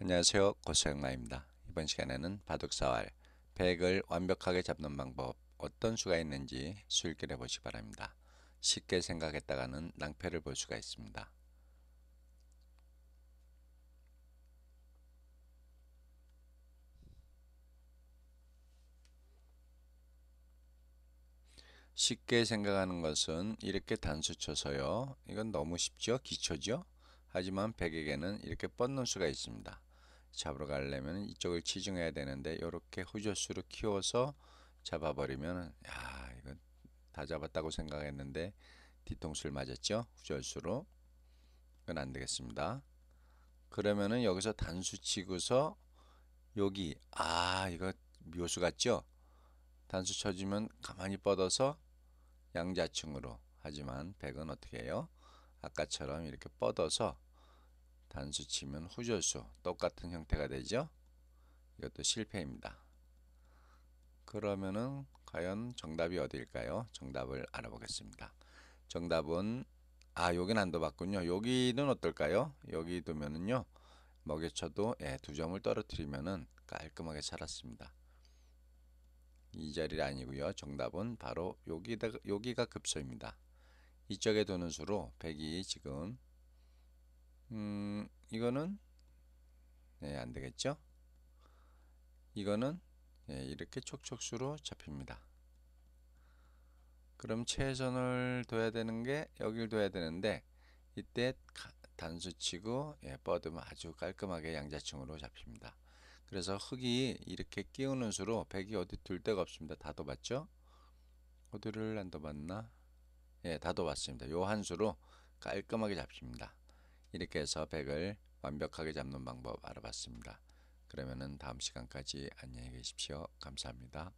안녕하세요 고소영마입니다 이번 시간에는 바둑사활 100을 완벽하게 잡는 방법 어떤 수가 있는지 술길해 보시기 바랍니다 쉽게 생각했다가는 낭패를 볼 수가 있습니다 쉽게 생각하는 것은 이렇게 단수 쳐서요 이건 너무 쉽죠 기초죠 하지만 100에게는 이렇게 뻗는 수가 있습니다 잡으러 가려면 이쪽을 치중해야 되는데 이렇게 후젓수로 키워서 잡아버리면 야 이거 다 잡았다고 생각했는데 뒤통수를 맞았죠 후절수로 이건 안 되겠습니다 그러면은 여기서 단수 치고서 여기 아 이거 묘수 같죠 단수 쳐주면 가만히 뻗어서 양자층으로 하지만 백은 어떻게 해요 아까처럼 이렇게 뻗어서 단수 치면 후절수 똑같은 형태가 되죠 이것도 실패입니다 그러면은 과연 정답이 어디일까요 정답을 알아보겠습니다 정답은 아 여긴 안 둬봤군요 여기는 어떨까요 여기 두면은요 먹여쳐도 예, 두 점을 떨어뜨리면은 깔끔하게 살았습니다 이 자리가 아니고요 정답은 바로 여기다, 여기가 급소입니다 이쪽에 두는 수로 1 0 0이 지금 음, 이거는 네, 안 되겠죠? 이거는 네, 이렇게 촉촉수로 잡힙니다. 그럼 최선을 둬야 되는 게 여길 둬야 되는데 이때 단수치고 예, 뻗으면 아주 깔끔하게 양자층으로 잡힙니다. 그래서 흙이 이렇게 끼우는 수로 백이 어디 둘 데가 없습니다. 다 둬봤죠? 어디를 안 둬봤나? 예, 다 둬봤습니다. 요 한 수로 깔끔하게 잡힙니다. 이렇게 해서 100을 완벽하게 잡는 방법 알아봤습니다. 그러면은 다음 시간까지 안녕히 계십시오. 감사합니다.